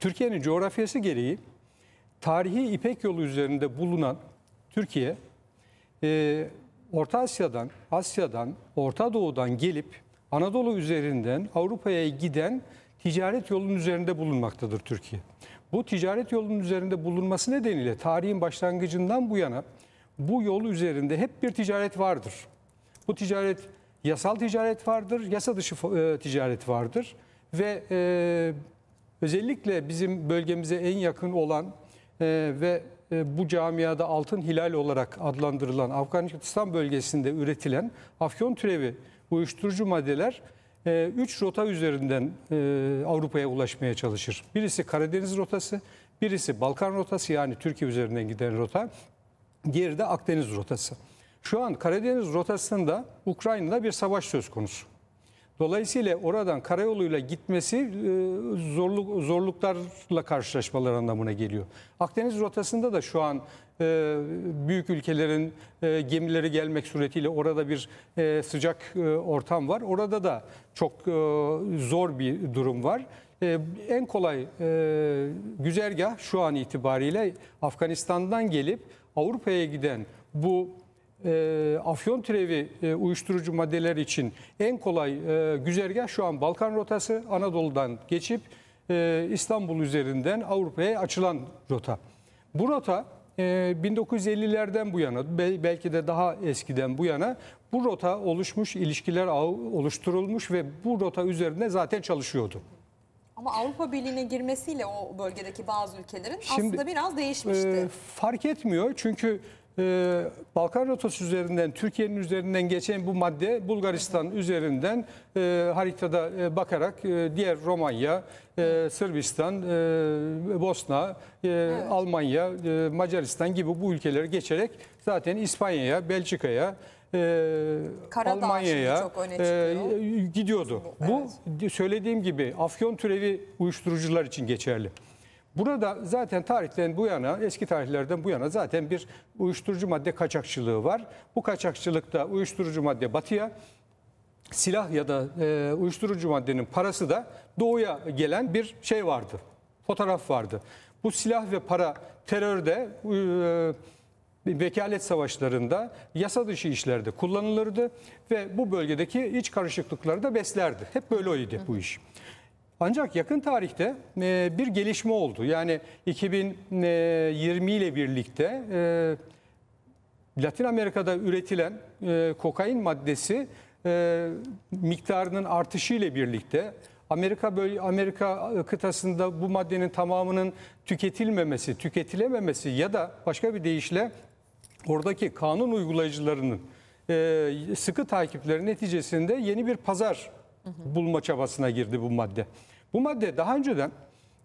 Türkiye'nin coğrafyası gereği tarihi İpek yolu üzerinde bulunan Türkiye, e, Orta Asya'dan, Asya'dan, Orta Doğu'dan gelip Anadolu üzerinden Avrupa'ya giden ticaret yolunun üzerinde bulunmaktadır Türkiye. Bu ticaret yolunun üzerinde bulunması nedeniyle tarihin başlangıcından bu yana bu yol üzerinde hep bir ticaret vardır. Bu ticaret yasal ticaret vardır, yasa dışı e, ticaret vardır ve e, Özellikle bizim bölgemize en yakın olan e, ve e, bu camiada altın hilal olarak adlandırılan Afganistan bölgesinde üretilen afyon türevi uyuşturucu maddeler 3 e, rota üzerinden e, Avrupa'ya ulaşmaya çalışır. Birisi Karadeniz rotası, birisi Balkan rotası yani Türkiye üzerinden giden rota, diğeri de Akdeniz rotası. Şu an Karadeniz rotasında Ukrayna'da bir savaş söz konusu. Dolayısıyla oradan karayoluyla gitmesi e, zorluk zorluklarla karşılaşmalar anlamına geliyor. Akdeniz rotasında da şu an e, büyük ülkelerin e, gemileri gelmek suretiyle orada bir sıcak ortam var. Orada da çok zor bir durum var. en kolay e, güzergah şu an itibariyle Afganistan'dan gelip Avrupa'ya giden bu e, afyon türevi e, uyuşturucu maddeler için en kolay e, güzergah şu an Balkan rotası Anadolu'dan geçip e, İstanbul üzerinden Avrupa'ya açılan rota. Bu rota e, 1950'lerden bu yana belki de daha eskiden bu yana bu rota oluşmuş, ilişkiler oluşturulmuş ve bu rota üzerinde zaten çalışıyordu. Ama Avrupa Birliği'ne girmesiyle o bölgedeki bazı ülkelerin Şimdi, aslında biraz değişmişti. E, fark etmiyor çünkü e, Balkan rotası üzerinden Türkiye'nin üzerinden geçen bu madde Bulgaristan üzerinden e, haritada e, bakarak e, diğer Romanya, e, Sırbistan, e, Bosna, e, evet. Almanya, e, Macaristan gibi bu ülkeleri geçerek zaten İspanya'ya, Belçika'ya, e, Almanya'ya e, gidiyordu. Bu, evet. bu söylediğim gibi Afyon türevi uyuşturucular için geçerli. Burada zaten tarihten bu yana, eski tarihlerden bu yana zaten bir uyuşturucu madde kaçakçılığı var. Bu kaçakçılıkta uyuşturucu madde batıya, silah ya da e, uyuşturucu maddenin parası da doğuya gelen bir şey vardı. Fotoğraf vardı. Bu silah ve para terörde, e, vekalet savaşlarında, yasa dışı işlerde kullanılırdı ve bu bölgedeki iç karışıklıkları da beslerdi. Hep böyle oydu bu iş. Ancak yakın tarihte e, bir gelişme oldu. Yani 2020 e, ile birlikte e, Latin Amerika'da üretilen kokain maddesi miktarının artışı ile birlikte Amerika böyle Amerika kıtasında bu maddenin tamamının tüketilmemesi, tüketilememesi ya da başka bir deyişle oradaki kanun uygulayıcılarının sıkı takipleri neticesinde yeni bir pazar hı. bulma çabasına girdi bu madde. Bu madde daha önceden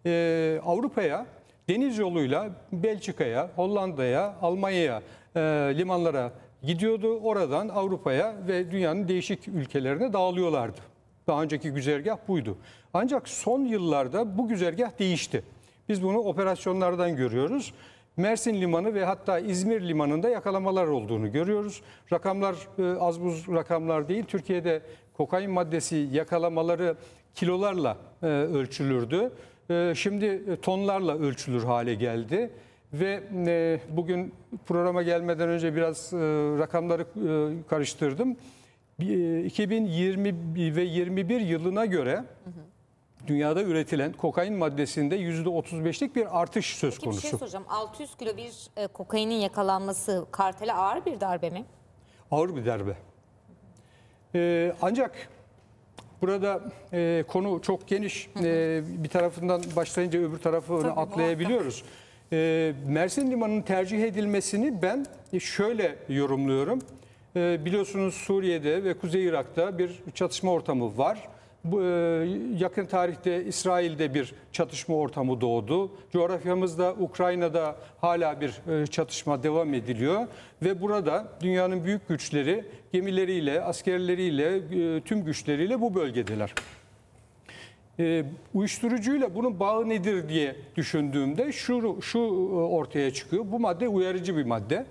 e, Avrupa'ya deniz yoluyla Belçika'ya, Hollanda'ya, Almanya'ya e, limanlara gidiyordu. Oradan Avrupa'ya ve dünyanın değişik ülkelerine dağılıyorlardı. Daha önceki güzergah buydu. Ancak son yıllarda bu güzergah değişti. Biz bunu operasyonlardan görüyoruz. Mersin Limanı ve hatta İzmir Limanı'nda yakalamalar olduğunu görüyoruz. Rakamlar e, az buz rakamlar değil. Türkiye'de kokain maddesi yakalamaları kilolarla e, ölçülürdü. E, şimdi e, tonlarla ölçülür hale geldi. Ve e, bugün programa gelmeden önce biraz e, rakamları e, karıştırdım. E, 2020 ve 21 yılına göre... Hı hı dünyada üretilen kokain maddesinde %35'lik bir artış söz Peki, konusu. Bir şey soracağım. 600 kilo bir e, kokainin yakalanması kartele ağır bir darbe mi? Ağır bir darbe. Ee, ancak burada e, konu çok geniş. E, bir tarafından başlayınca öbür tarafı Tabii, atlayabiliyoruz. E, Mersin Limanı'nın tercih edilmesini ben şöyle yorumluyorum. E, biliyorsunuz Suriye'de ve Kuzey Irak'ta bir çatışma ortamı var. E, yakın tarihte İsrail'de bir çatışma ortamı doğdu. Coğrafyamızda Ukrayna'da hala bir e, çatışma devam ediliyor ve burada dünyanın büyük güçleri gemileriyle, askerleriyle, e, tüm güçleriyle bu bölgedeler. Uyuşturucuyla bunun bağı nedir diye düşündüğümde şu, şu ortaya çıkıyor. Bu madde uyarıcı bir madde.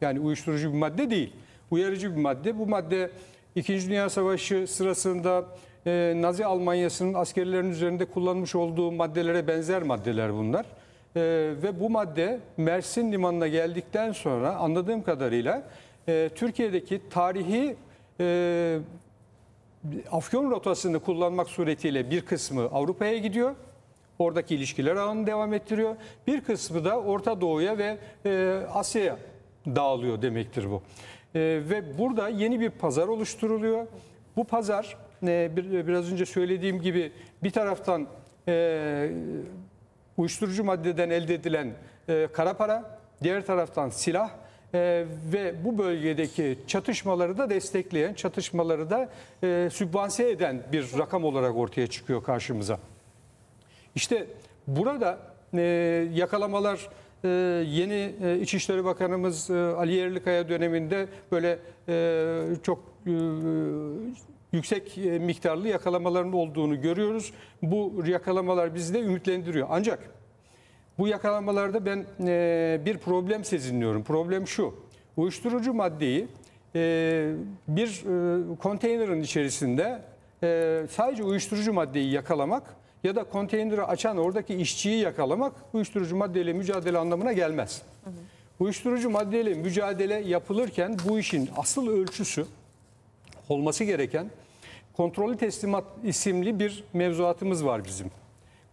Yani uyuşturucu bir madde değil. Uyarıcı bir madde. Bu madde 2. Dünya Savaşı sırasında e, Nazi Almanyası'nın askerlerin üzerinde kullanmış olduğu maddelere benzer maddeler bunlar. E, ve bu madde Mersin limanına geldikten sonra anladığım kadarıyla e, Türkiye'deki tarihi e, Afyon rotasını kullanmak suretiyle bir kısmı Avrupa'ya gidiyor. Oradaki ilişkiler ağını devam ettiriyor. Bir kısmı da Orta Doğu'ya ve e, Asya'ya dağılıyor demektir bu. E, ve burada yeni bir pazar oluşturuluyor. Bu pazar ee, biraz önce söylediğim gibi bir taraftan e, uyuşturucu maddeden elde edilen e, kara para, diğer taraftan silah e, ve bu bölgedeki çatışmaları da destekleyen, çatışmaları da e, sübvanse eden bir rakam olarak ortaya çıkıyor karşımıza. İşte burada yakalamalar e, yeni e, İçişleri Bakanımız e, Ali Yerlikaya döneminde böyle e, çok e, yüksek e, miktarlı yakalamaların olduğunu görüyoruz. Bu yakalamalar bizi de ümitlendiriyor. Ancak bu yakalamalarda ben e, bir problem sezinliyorum. Problem şu, uyuşturucu maddeyi e, bir konteynerin içerisinde sadece uyuşturucu maddeyi yakalamak ya da konteyneri açan oradaki işçiyi yakalamak uyuşturucu maddeyle mücadele anlamına gelmez. Hı hı. Uyuşturucu maddeyle mücadele yapılırken bu işin asıl ölçüsü olması gereken Kontrollü teslimat isimli bir mevzuatımız var bizim.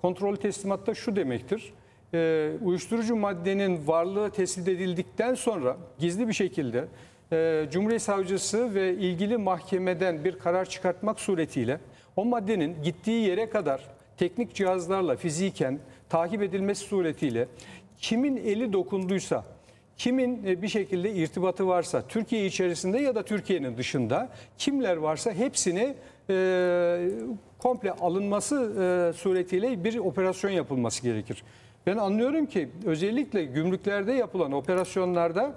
Kontrollü teslimatta şu demektir. E, uyuşturucu maddenin varlığı tespit edildikten sonra gizli bir şekilde e, Cumhuriyet Savcısı ve ilgili mahkemeden bir karar çıkartmak suretiyle o maddenin gittiği yere kadar teknik cihazlarla fiziken takip edilmesi suretiyle kimin eli dokunduysa kimin e, bir şekilde irtibatı varsa Türkiye içerisinde ya da Türkiye'nin dışında kimler varsa hepsini e, komple alınması e, suretiyle bir operasyon yapılması gerekir. Ben anlıyorum ki özellikle gümrüklerde yapılan operasyonlarda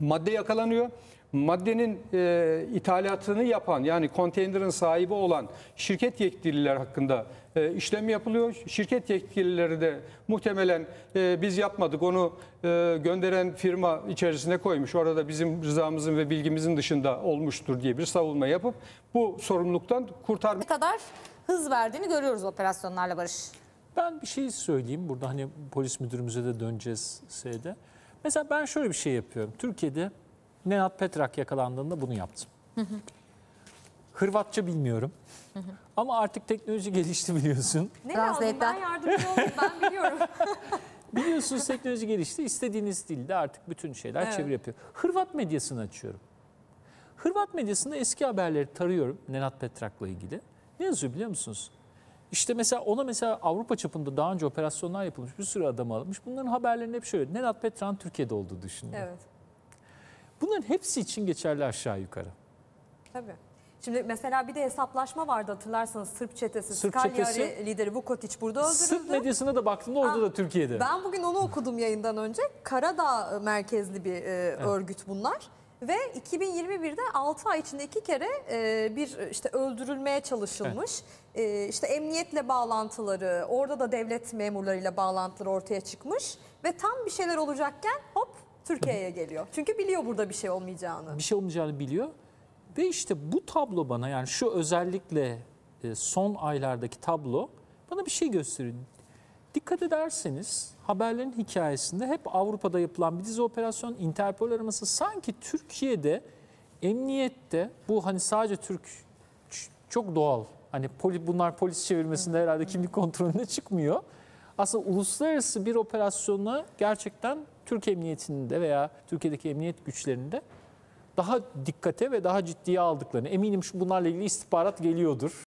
madde yakalanıyor maddenin e, ithalatını yapan yani konteynerin sahibi olan şirket yetkililer hakkında e, işlem yapılıyor. Şirket yetkilileri de muhtemelen e, biz yapmadık onu e, gönderen firma içerisine koymuş. Orada bizim rızamızın ve bilgimizin dışında olmuştur diye bir savunma yapıp bu sorumluluktan kurtarmak. Ne kadar hız verdiğini görüyoruz operasyonlarla Barış. Ben bir şey söyleyeyim. Burada hani polis müdürümüze de döneceğiz şeyde. Mesela ben şöyle bir şey yapıyorum. Türkiye'de Nenad Petrak yakalandığında bunu yaptım. Hırvatça bilmiyorum. Ama artık teknoloji gelişti biliyorsun. Ne lazım ben yardımcı olayım ben biliyorum. Biliyorsunuz teknoloji gelişti. İstediğiniz dilde artık bütün şeyler evet. çeviri yapıyor. Hırvat medyasını açıyorum. Hırvat medyasında eski haberleri tarıyorum Nenad Petrak'la ilgili. Ne yazıyor biliyor musunuz? İşte mesela ona mesela Avrupa çapında daha önce operasyonlar yapılmış bir sürü adam almış. Bunların haberlerini hep şöyle Nenad Petrak'ın Türkiye'de olduğu düşünülüyor. Evet. Bunların hepsi için geçerli aşağı yukarı. Tabii. Şimdi mesela bir de hesaplaşma vardı hatırlarsanız Sırp çetesi, Sırp çetesi, lideri Vukotic burada öldürüldü. Sırp medyasına da baktığımda orada da Türkiye'de. Ben bugün onu okudum yayından önce. Karadağ e, merkezli bir e, evet. örgüt bunlar. Ve 2021'de 6 ay içinde iki kere e, bir e, işte öldürülmeye çalışılmış. Evet. E, işte emniyetle bağlantıları, orada da devlet memurlarıyla bağlantıları ortaya çıkmış. Ve tam bir şeyler olacakken hop Türkiye'ye geliyor. Çünkü biliyor burada bir şey olmayacağını. Bir şey olmayacağını biliyor. Ve işte bu tablo bana yani şu özellikle e, son aylardaki tablo bana bir şey gösterin. Dikkat ederseniz haberlerin hikayesinde hep Avrupa'da yapılan bir dizi operasyon, Interpol araması sanki Türkiye'de emniyette bu hani sadece Türk çok doğal. Hani poli, bunlar polis çevirmesinde herhalde kimlik kontrolünde çıkmıyor. Aslında uluslararası bir operasyona gerçekten Türk emniyetinde veya Türkiye'deki emniyet güçlerinde daha dikkate ve daha ciddiye aldıklarını. Eminim şu bunlarla ilgili istihbarat geliyordur.